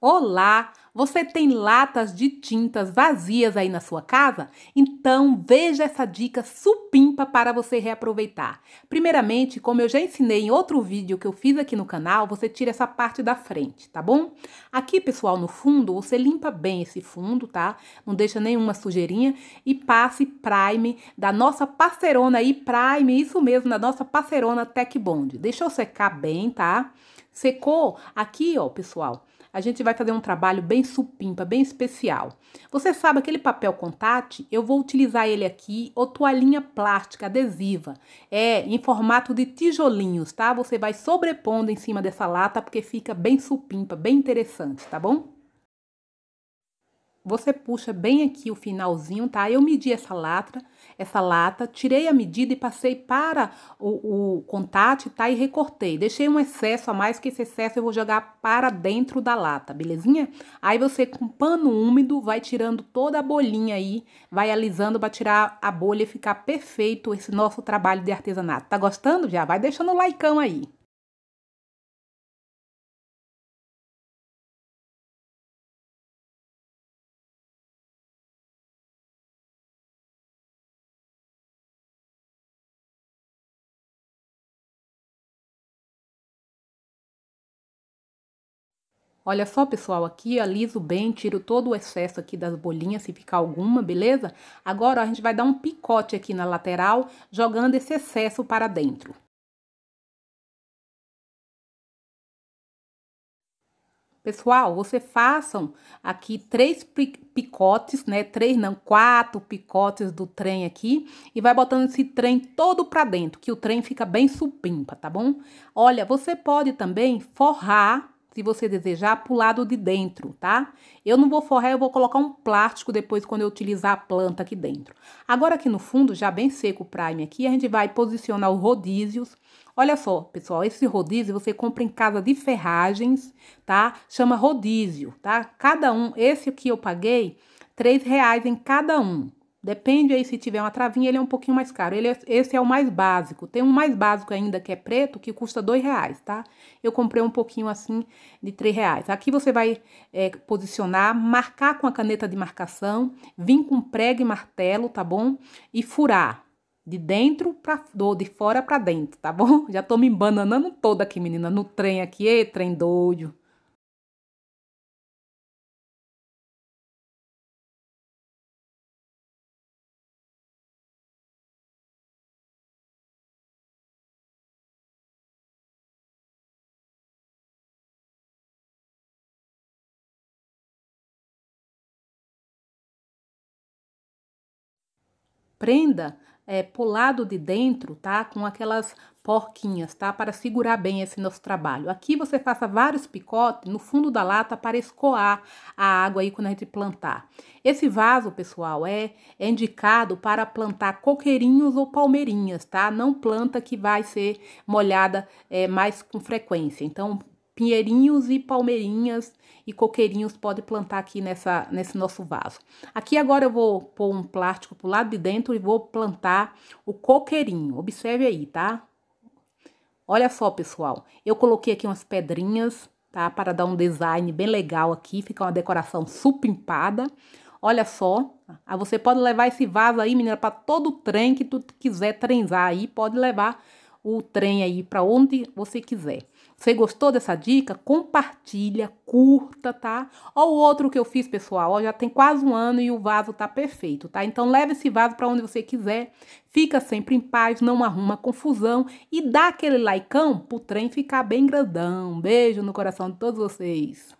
Olá! Você tem latas de tintas vazias aí na sua casa? Então veja essa dica supimpa para você reaproveitar. Primeiramente, como eu já ensinei em outro vídeo que eu fiz aqui no canal, você tira essa parte da frente, tá bom? Aqui, pessoal, no fundo, você limpa bem esse fundo, tá? Não deixa nenhuma sujeirinha e passe prime da nossa parcerona aí, prime, isso mesmo, da nossa parcerona Tech Bond. Deixa eu secar bem, tá? Secou aqui, ó, pessoal a gente vai fazer um trabalho bem supimpa, bem especial. Você sabe aquele papel contate? Eu vou utilizar ele aqui, ou toalhinha plástica adesiva. É, em formato de tijolinhos, tá? Você vai sobrepondo em cima dessa lata, porque fica bem supimpa, bem interessante, tá bom? Você puxa bem aqui o finalzinho, tá? Eu medi essa lata, essa lata, tirei a medida e passei para o, o contato, tá? E recortei. Deixei um excesso a mais, que esse excesso eu vou jogar para dentro da lata, belezinha? Aí você com pano úmido vai tirando toda a bolinha aí, vai alisando para tirar a bolha e ficar perfeito esse nosso trabalho de artesanato. Tá gostando? Já vai deixando o like aí. Olha só, pessoal, aqui aliso bem, tiro todo o excesso aqui das bolinhas, se ficar alguma, beleza? Agora ó, a gente vai dar um picote aqui na lateral, jogando esse excesso para dentro. Pessoal, você façam aqui três picotes, né? Três não, quatro picotes do trem aqui e vai botando esse trem todo para dentro, que o trem fica bem supimpa, tá bom? Olha, você pode também forrar se você desejar, para o lado de dentro, tá? Eu não vou forrar, eu vou colocar um plástico depois quando eu utilizar a planta aqui dentro. Agora aqui no fundo, já bem seco o prime aqui, a gente vai posicionar os rodízios. Olha só, pessoal, esse rodízio você compra em casa de ferragens, tá? Chama rodízio, tá? Cada um, esse aqui eu paguei três reais em cada um. Depende aí se tiver uma travinha, ele é um pouquinho mais caro. Ele é, esse é o mais básico. Tem um mais básico ainda que é preto, que custa dois reais, tá? Eu comprei um pouquinho assim de três reais. Aqui você vai é, posicionar, marcar com a caneta de marcação, vir com prego e martelo, tá bom? E furar de dentro para do de fora para dentro, tá bom? Já tô me bananando toda aqui, menina, no trem aqui, Ê, trem doido. prenda é, polado de dentro, tá? Com aquelas porquinhas, tá? Para segurar bem esse nosso trabalho. Aqui você faça vários picotes no fundo da lata para escoar a água aí quando a gente plantar. Esse vaso, pessoal, é, é indicado para plantar coqueirinhos ou palmeirinhas, tá? Não planta que vai ser molhada é, mais com frequência. Então, pinheirinhos e palmeirinhas e coqueirinhos pode plantar aqui nessa, nesse nosso vaso. Aqui agora eu vou pôr um plástico pro lado de dentro e vou plantar o coqueirinho. Observe aí, tá? Olha só, pessoal. Eu coloquei aqui umas pedrinhas, tá? Para dar um design bem legal aqui. Fica uma decoração supimpada. Olha só. Ah, você pode levar esse vaso aí, menina, para todo trem que tu quiser trenzar aí. Pode levar o trem aí para onde você quiser. Você gostou dessa dica? Compartilha, curta, tá? Ó o outro que eu fiz, pessoal, ó, já tem quase um ano e o vaso tá perfeito, tá? Então leve esse vaso para onde você quiser, fica sempre em paz, não arruma confusão e dá aquele likeão pro trem ficar bem grandão. beijo no coração de todos vocês.